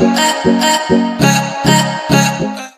ah, ah, ah.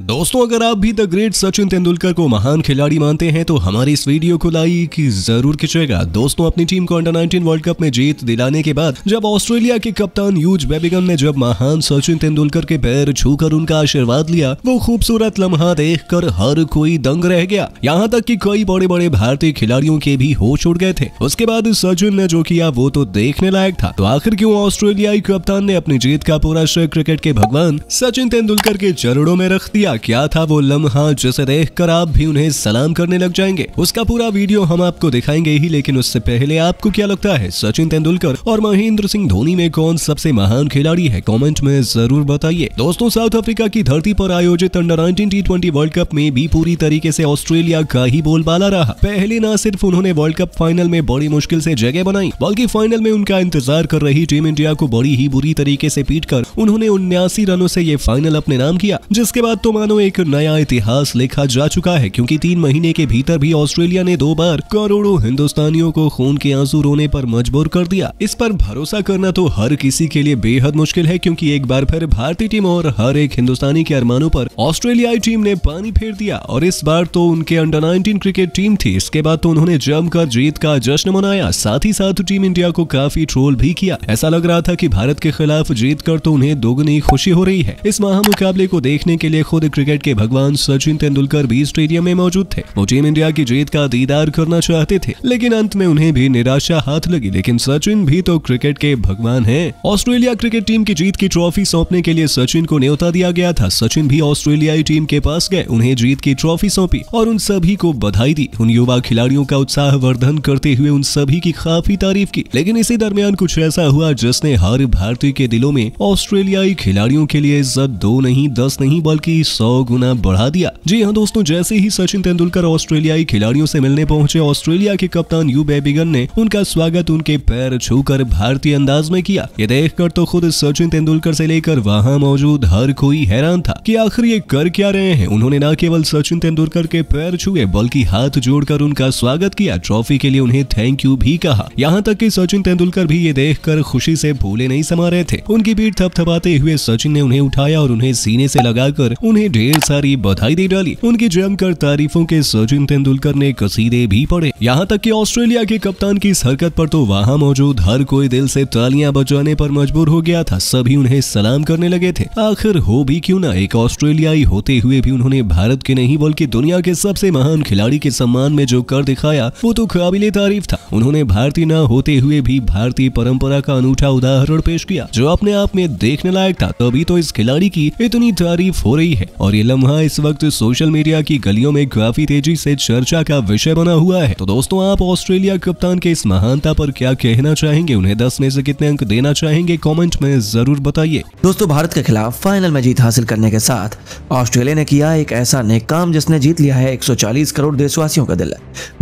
दोस्तों अगर आप भी द ग्रेट सचिन तेंदुलकर को महान खिलाड़ी मानते हैं तो हमारे इस वीडियो को लाइक जरूर खींचेगा दोस्तों अपनी टीम को अंडर 19 वर्ल्ड कप में जीत दिलाने के बाद जब ऑस्ट्रेलिया के कप्तान यूज बेबिगम ने जब महान सचिन तेंदुलकर के पैर छूकर उनका आशीर्वाद लिया वो खूबसूरत लम्हा देख हर कोई दंग रह गया यहाँ तक की कई बड़े बड़े भारतीय खिलाड़ियों के भी होश उड़ गए थे उसके बाद सचिन ने जो किया वो तो देखने लायक था तो आखिर क्यों ऑस्ट्रेलियाई कप्तान ने अपनी जीत का पूरा श्रेय क्रिकेट के भगवान सचिन तेंदुलकर के चरणों में रख दिया किया क्या था वो लम्हा जिसे देख कर आप भी उन्हें सलाम करने लग जाएंगे उसका पूरा वीडियो हम आपको दिखाएंगे ही लेकिन उससे पहले आपको क्या लगता है सचिन तेंदुलकर और महेंद्र सिंह धोनी में कौन सबसे महान खिलाड़ी है कॉमेंट में जरूर बताइए दोस्तों साउथ अफ्रीका की धरती पर आयोजित under nineteen T world cup में भी पूरी तरीके से ऑस्ट्रेलिया का ही बोलबाला रहा पहले न सिर्फ उन्होंने वर्ल्ड कप फाइनल में बड़ी मुश्किल से जगह बनाई बल्कि फाइनल में उनका इंतजार कर रही टीम इंडिया को बड़ी ही बुरी तरीके से पीट कर उन्होंने उन्यासी रनों से ये फाइनल अपने नाम किया जिसके बाद तो मानो एक नया इतिहास लिखा जा चुका है क्योंकि तीन महीने के भीतर भी ऑस्ट्रेलिया ने दो बार करोड़ों हिंदुस्तानियों को खून के आंसू रोने पर मजबूर कर दिया इस पर भरोसा करना तो हर किसी के लिए बेहद मुश्किल है क्योंकि एक बार फिर भारतीय टीम और हर एक हिंदुस्तानी के अरमानों पर ऑस्ट्रेलियाई टीम ने पानी फेर दिया और इस बार तो उनके अंडर नाइनटीन क्रिकेट टीम थी इसके बाद तो उन्होंने जमकर जीत का जश्न मनाया साथ ही साथ टीम इंडिया को काफी ट्रोल भी किया ऐसा लग रहा था की भारत के खिलाफ जीत कर तो उन्हें दोगुनी खुशी हो रही है इस महा मुकाबले को देखने के लिए खुद क्रिकेट के भगवान सचिन तेंदुलकर भी स्टेडियम में मौजूद थे वो टीम इंडिया की जीत का दीदार करना चाहते थे लेकिन अंत में उन्हें भी निराशा हाथ लगी लेकिन सचिन भी तो क्रिकेट के भगवान है ऑस्ट्रेलिया क्रिकेट टीम की जीत की ट्रॉफी सौंपने के लिए सचिन को न्योता दिया गया था सचिन भी ऑस्ट्रेलियाई टीम के पास गए उन्हें जीत की ट्रॉफी सौंपी और उन सभी को बधाई दी उन युवा खिलाड़ियों का उत्साह वर्धन करते हुए उन सभी की काफी तारीफ की लेकिन इसी दरमियान कुछ ऐसा हुआ जिसने हर भारतीय के दिलों में ऑस्ट्रेलियाई खिलाड़ियों के लिए इज्जत दो नहीं दस नहीं बल्कि सौ गुना बढ़ा दिया जी हाँ दोस्तों जैसे ही सचिन तेंदुलकर ऑस्ट्रेलियाई खिलाड़ियों से मिलने पहुंचे ऑस्ट्रेलिया के कप्तान यू बेबिगन ने उनका स्वागत उनके पैर छूकर भारतीय अंदाज में किया ये देखकर तो खुद सचिन तेंदुलकर से लेकर वहाँ मौजूद हर कोई हैरान था कि आखिर ये कर क्या रहे हैं उन्होंने न केवल सचिन तेंदुलकर के पैर छुए बल्कि हाथ जोड़कर उनका स्वागत किया ट्रॉफी के लिए उन्हें थैंक यू भी कहा यहाँ तक की सचिन तेंदुलकर भी ये देखकर खुशी से भूले नहीं समा रहे थे उनकी पीठ थपथपाते हुए सचिन ने उन्हें उठाया और उन्हें सीने से लगाकर उन्हें ने ढेर सारी बधाई दे डाली उनकी जमकर तारीफों के सचिन तेंदुलकर ने कसीदे भी पड़े यहाँ तक की ऑस्ट्रेलिया के कप्तान की हरकत पर तो वहाँ मौजूद हर कोई दिल से तालियां बजाने पर मजबूर हो गया था सभी उन्हें सलाम करने लगे थे आखिर हो भी क्यों ना एक ऑस्ट्रेलियाई होते हुए भी उन्होंने भारत के नहीं बल्कि दुनिया के सबसे महान खिलाड़ी के सम्मान में जो कर दिखाया वो तो काबिले तारीफ था उन्होंने भारतीय न होते हुए भी भारतीय परंपरा का अनूठा उदाहरण पेश किया जो अपने आप में देखने लायक था तभी तो इस खिलाड़ी की इतनी तारीफ हो रही है है और ये लम्हा इस वक्त सोशल मीडिया की गलियों में काफी तेजी से चर्चा का विषय बना हुआ है तो दोस्तों आप ऑस्ट्रेलिया कप्तान के इस महानता पर क्या कहना चाहेंगे उन्हें दस में से कितने अंक देना चाहेंगे कॉमेंट में जरूर बताइए दोस्तों भारत के खिलाफ फाइनल में जीत हासिल करने के साथ ऑस्ट्रेलिया ने किया एक ऐसा नेक काम जिसने जीत लिया है एक करोड़ देशवासियों का दिल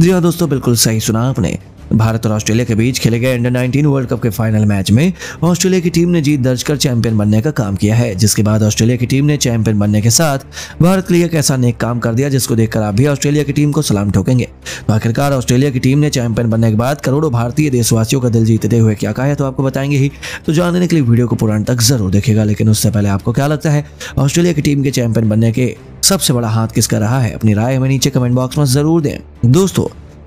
जी हाँ दोस्तों बिल्कुल सही सुना आपने भारत और ऑस्ट्रेलिया के बीच खेले गए अंडर 19 वर्ल्ड कप के फाइनल मैच में ऑस्ट्रेलिया की टीम ने जीत दर्ज कर चैंपियन बनने का काम किया है जिसके बाद ऑस्ट्रेलिया की टीम ने चैंपियन बनने के साथ भारत के लिए एक ऐसा नेक काम कर दिया जिसको देखकर आप भी ऑस्ट्रेलिया की टीम को सलाम ठोकेंगे तो आखिरकार ऑस्ट्रेलिया की टीम ने चैंपियन बनने के बाद करोड़ों भारतीय देशवासियों का दिल जीतते हुए क्या कहा है तो आपको बताएंगे ही तो जानने के लिए वीडियो को पुरान तक जरूर देखेगा लेकिन उससे पहले आपको क्या लगता है ऑस्ट्रेलिया की टीम के चैंपियन बनने के सबसे बड़ा हाथ किसका रहा है अपनी राय हमें नीचे कमेंट बॉक्स में जरूर दें दोस्तों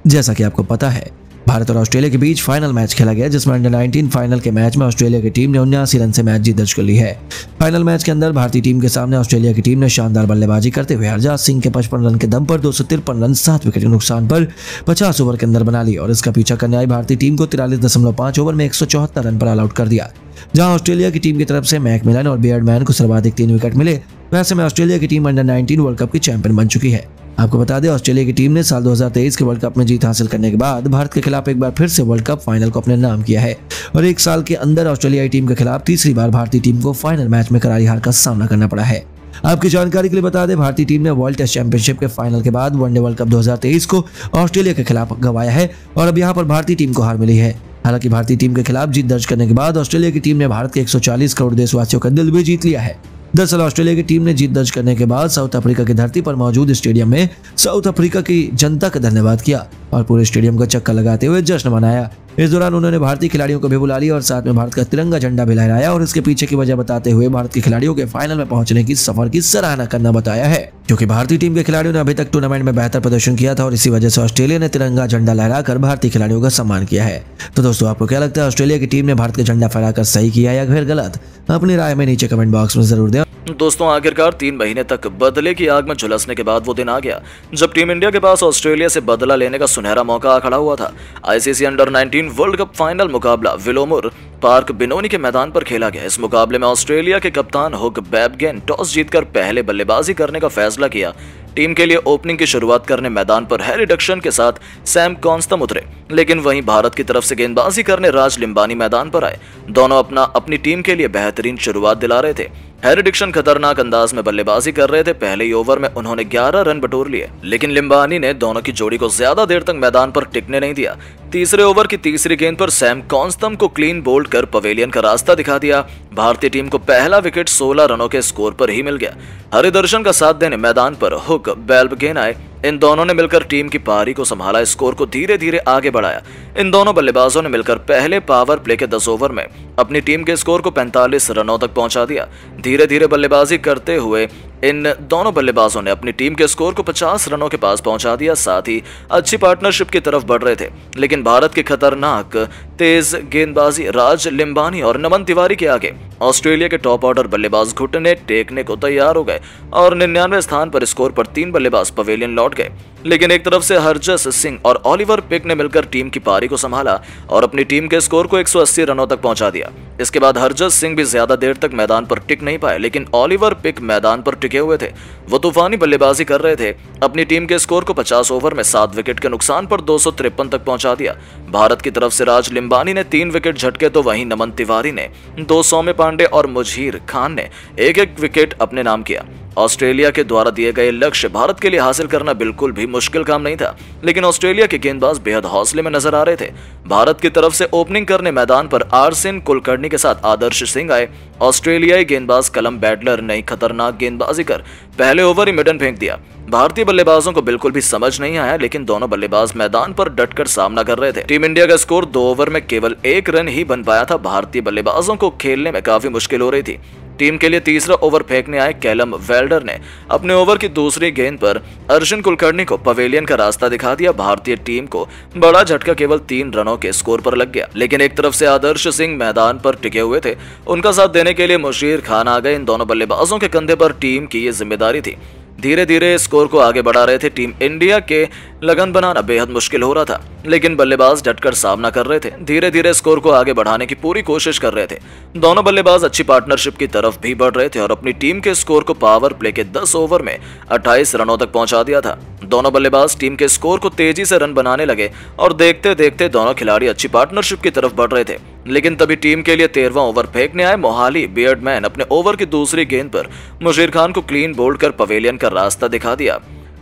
जैसा कि आपको पता है भारत और ऑस्ट्रेलिया के बीच फाइनल मैच खेला गया जिसमें अंडर 19 फाइनल के मैच में ऑस्ट्रेलिया की टीम ने उन्यासी रन से मैच जीत दर्ज कर ली है फाइनल मैच के अंदर भारतीय टीम के सामने ऑस्ट्रेलिया की टीम ने शानदार बल्लेबाजी करते हुए हरजात सिंह के पचपन रन के दम पर दो रन सात विकेट के नुकसान पर पचास ओवर के अंदर बना ली और इसका पीछा करने आई भारतीय टीम को तिरालीस ओवर में एक रन पर ऑल आउट कर दिया जहां ऑस्ट्रेलिया की टीम की तरफ से मैक मिलन और बियर्डमैन को सर्वाधिक तीन विकेट मिले वैसे में ऑस्ट्रेलिया की टीम अंडर 19 वर्ल्ड कप की चैंपियन बन चुकी है आपको बता दें ऑस्ट्रेलिया की टीम ने साल 2023 के वर्ल्ड कप में जीत हासिल करने के बाद भारत के खिलाफ एक बार फिर से वर्ल्ड कप फाइनल को अपने नाम किया है और एक साल के अंदर ऑस्ट्रेलियाई टीम के खिलाफ तीसरी बार भारतीय टीम को फाइनल मैच में करारी हार का सामना करना पड़ा है आपकी जानकारी के लिए बता दें भारतीय टीम ने वर्ल्ड टेस्ट चैंपियनशिप के फाइनल के बाद वनडे वर्ल्ड कप 2023 को ऑस्ट्रेलिया के खिलाफ गवाया है और अब यहाँ पर भारतीय टीम को हार मिली है हालांकि भारतीय टीम के खिलाफ जीत दर्ज करने के बाद ऑस्ट्रेलिया की टीम ने भारत के 140 करोड़ देशवासियों का दिल भी जीत लिया है दरअसल ऑस्ट्रेलिया की टीम ने जीत दर्ज करने के बाद साउथ अफ्रीका की धरती पर मौजूद स्टेडियम में साउथ अफ्रीका की जनता का धन्यवाद किया और पूरे स्टेडियम का चक्कर लगाते हुए जश्न मनाया इस दौरान उन्होंने भारतीय खिलाड़ियों को भी बुला लिया और साथ में भारत का तिरंगा झंडा भी लहराया और इसके पीछे की वजह बताते हुए भारत के खिलाड़ियों के फाइनल में पहुंचने की सफर की सराहना करना बताया है क्योंकि भारतीय टीम के खिलाड़ियों ने अभी तक टूर्नामेंट में बेहतर प्रदर्शन किया था और इसी वजह से ऑस्ट्रेलिया ने तिरंगा झंडा लहराकर भारतीय खिलाड़ियों का सम्मान किया है तो दोस्तों आपको क्या लगता है ऑस्ट्रेलिया की टीम ने भारत का झंडा फहराकर सही किया या फिर गलत अपनी राय में नीचे कमेंट बॉक्स में जरूर दें दोस्तों आखिरकार तीन महीने तक बदले की आग में झुलसने के बाद वो दिन आ गया जब टीम इंडिया के पास ऑस्ट्रेलिया से बदला लेने का सुनहरा मौका खड़ा हुआ था ICC under 19 world cup final मुकाबला विलोमुर पार्क बिनोनी के मैदान पर खेला गया इस मुकाबले में ऑस्ट्रेलिया के कप्तान हुक बैबगेन टॉस जीतकर पहले बल्लेबाजी करने का फैसला किया टीम के लिए ओपनिंग की शुरुआत करने मैदान पर हैरी डक्शन के साथ सैम कॉन्स्तम उतरे लेकिन वहीं भारत की तरफ से गेंदबाजी करने राज लिंबानी मैदान पर आए दोनों अपना अपनी टीम के लिए बेहतरीन शुरुआत दिला रहे थे हैरी डिक्शन खतरनाक अंदाज में बल्लेबाजी कर रहे थे पहले ही ओवर में उन्होंने 11 रन बटोर लिए लेकिन लिंबानी ने दोनों की जोड़ी को ज्यादा देर तक मैदान पर टिकने नहीं दिया तीसरे ओवर की तीसरी गेंद पर सैम कॉन्स्तम को क्लीन बोल छोड़ कर पवेलियन का रास्ता दिखा दिया भारतीय टीम को पहला विकेट 16 रनों के स्कोर पर ही मिल गया हरिदर्शन का साथ देने मैदान पर हुक बेल्ब गेन आए इन दोनों ने मिलकर टीम की पारी को संभाला स्कोर को धीरे धीरे आगे बढ़ाया इन दोनों बल्लेबाजों ने मिलकर पहले पावर प्ले के दस ओवर में अपनी टीम के स्कोर को 45 रनों तक पहुंचा दिया धीरे धीरे बल्लेबाजी करते हुए इन दोनों बल्लेबाजों ने अपनी टीम के स्कोर को 50 रनों के पास पहुंचा दिया साथ ही अच्छी पार्टनरशिप की तरफ बढ़ रहे थे लेकिन भारत के खतरनाक तेज गेंदबाजी राज लिंबानी और नमन तिवारी के आगे ऑस्ट्रेलिया के टॉप ऑर्डर बल्लेबाज घुटने टेकने को तैयार हो गए और निन्यानवे स्थान पर स्कोर पर तीन बल्लेबाज पवेलियन लौट गए लेकिन एक तरफ से हरजस सिंह और ऑलिवर पिक ने मिलकर टीम की पारी को संभाला और अपनी टीम के स्कोर को एक रनों तक पहुंचा दिया दिया इसके बाद हरजत सिंह भी ज्यादा देर तक मैदान पर टिक नहीं पाए लेकिन ओलिवर पिक मैदान पर टिके हुए थे वो तूफानी बल्लेबाजी कर रहे थे अपनी टीम के स्कोर को 50 ओवर में सात विकेट के नुकसान पर दो तक पहुंचा दिया भारत की तरफ से राज लिंबानी ने तीन विकेट झटके तो वहीं नमन तिवारी ने दो सौम्य पांडे और मुजहिर खान ने एक एक विकेट अपने नाम किया ऑस्ट्रेलिया के द्वारा दिए गए लक्ष्य भारत के लिए हासिल करना बिल्कुल भी मुश्किल काम नहीं था लेकिन ऑस्ट्रेलिया के गेंदबाज बेहद हौसले में नजर आ रहे थे भारत की तरफ से ओपनिंग करने मैदान पर आरसेन कुलकर्णी के साथ आदर्श सिंह आए ऑस्ट्रेलियाई गेंदबाज कलम बैडलर ने खतरनाक गेंदबाजी कर पहले ओवर ही मिडन फेंक दिया भारतीय बल्लेबाजों को बिल्कुल भी समझ नहीं आया लेकिन दोनों बल्लेबाज मैदान पर डटकर सामना कर रहे थे टीम इंडिया का स्कोर दो ओवर में केवल एक रन ही बन पाया था भारतीय बल्लेबाजों को खेलने में काफी मुश्किल हो रही थी टीम के लिए तीसरा ओवर फेंकने आए कैलम वेल्डर ने अपने ओवर की दूसरी गेंद पर अर्जुन कुलकर्णी को पवेलियन का रास्ता दिखा दिया भारतीय टीम को बड़ा झटका केवल तीन रनों के स्कोर पर लग गया लेकिन एक तरफ से आदर्श सिंह मैदान पर टिके हुए थे उनका साथ देने के लिए मुशीर खान आ गए इन दोनों बल्लेबाजों के कंधे पर टीम की ये जिम्मेदारी थी धीरे धीरे स्कोर को आगे बढ़ा रहे थे टीम इंडिया के लगन बनाना बेहद मुश्किल हो रहा था लेकिन बल्लेबाज डटकर सामना कर रहे थे धीरे धीरे स्कोर को आगे बढ़ाने की पूरी कोशिश कर रहे थे दोनों बल्लेबाज अच्छी पार्टनरशिप की तरफ भी बढ़ रहे थे और अपनी टीम के स्कोर को पावर प्ले के 10 ओवर में 28 रनों तक पहुंचा दिया था दोनों बल्लेबाज टीम के स्कोर को तेजी से रन बनाने लगे और देखते देखते दोनों खिलाड़ी अच्छी पार्टनरशिप की तरफ बढ़ रहे थे लेकिन तभी टीम के लिए तेरवा ओवर फेंकने आए मोहाली बियर्डमैन अपने ओवर की दूसरी गेंद पर मुशीर खान को क्लीन बोल्ड कर पवेलियन का रास्ता दिखा दिया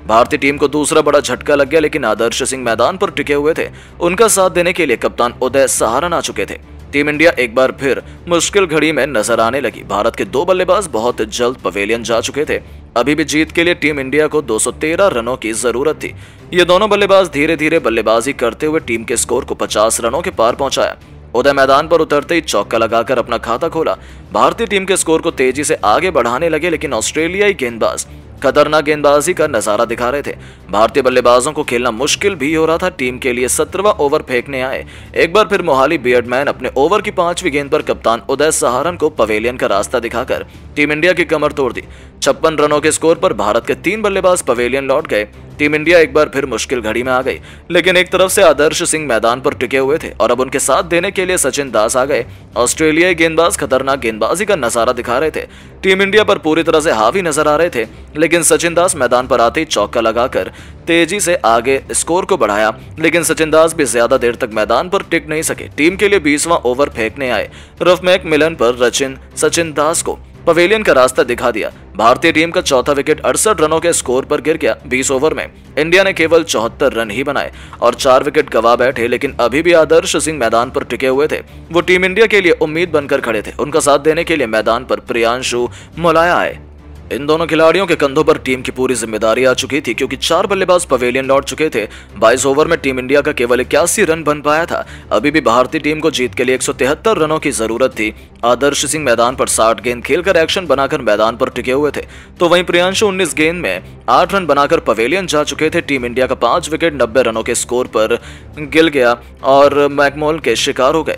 भारतीय टीम को दूसरा बड़ा झटका लग गया लेकिन आदर्श सिंह मैदान पर टिके हुए थे उनका साथ देने के लिए कप्तान उदय सहारन आ चुके थे टीम इंडिया एक बार फिर मुश्किल घड़ी में नजर आने लगी भारत के दो बल्लेबाज बहुत जल्द पवेलियन जा चुके थे अभी भी जीत के लिए टीम इंडिया को 213 रनों की जरूरत थी ये दोनों बल्लेबाज धीरे धीरे बल्लेबाजी करते हुए टीम के स्कोर को 50 रनों के पार पहुंचाया उदय मैदान पर उतरते ही चौका लगाकर अपना खाता खोला भारतीय टीम के स्कोर को तेजी से आगे बढ़ाने लगे लेकिन ऑस्ट्रेलियाई गेंदबाज खतरनाक गेंदबाजी का नजारा दिखा रहे थे भारतीय बल्लेबाजों को खेलना मुश्किल भी हो रहा था टीम के लिए सत्रवा ओवर फेंकने आए एक बार फिर मोहाली बियडमैन अपने ओवर की पांचवी गेंद पर कप्तान उदय सहारन को पवेलियन का रास्ता दिखाकर टीम इंडिया की कमर तोड़ दी छप्पन रनों के स्कोर पर भारत के तीन बल्लेबाज पवेलियन लौट गए टीम इंडिया एक बार फिर मुश्किल घड़ी में आ गई लेकिन एक तरफ से आदर्श सिंह मैदान पर टिके हुए थे और अब उनके साथ देने के लिए सचिन दास आ गए ऑस्ट्रेलियाई गेंदबाज खतरनाक गेंदबाजी का नजारा दिखा रहे थे टीम इंडिया पर पूरी तरह से हावी नजर आ रहे थे लेकिन सचिन दास मैदान पर आते ही चौका लगाकर तेजी से आगे स्कोर को बढ़ाया लेकिन सचिन दास भी ज्यादा देर तक मैदान पर टिक नहीं सके टीम के लिए बीसवा ओवर फेंकने आए मैक मिलन पर रचिन सचिन दास को पवेलियन का रास्ता दिखा दिया भारतीय टीम का चौथा विकेट अड़सठ रनों के स्कोर पर गिर गया 20 ओवर में इंडिया ने केवल चौहत्तर रन ही बनाए और चार विकेट गवा बैठे लेकिन अभी भी आदर्श सिंह मैदान पर टिके हुए थे वो टीम इंडिया के लिए उम्मीद बनकर खड़े थे उनका साथ देने के लिए मैदान पर प्रियांशु मोलाया आए इन दोनों खिलाड़ियों के कंधों पर टीम की पूरी जिम्मेदारी आ चुकी थी क्योंकि चार बल्लेबाज पवेलियन लौट चुके थे 22 ओवर में टीम इंडिया का केवल इक्यासी रन बन पाया था अभी भी भारतीय टीम को जीत के लिए एक रनों की जरूरत थी आदर्श सिंह मैदान पर साठ गेंद खेलकर एक्शन बनाकर मैदान पर टिके हुए थे तो वहीं प्रियांशु उन्नीस गेंद में आठ रन बनाकर पवेलियन जा चुके थे टीम इंडिया का पांच विकेट नब्बे रनों के स्कोर पर गिर गया और मैकमोल के शिकार हो गए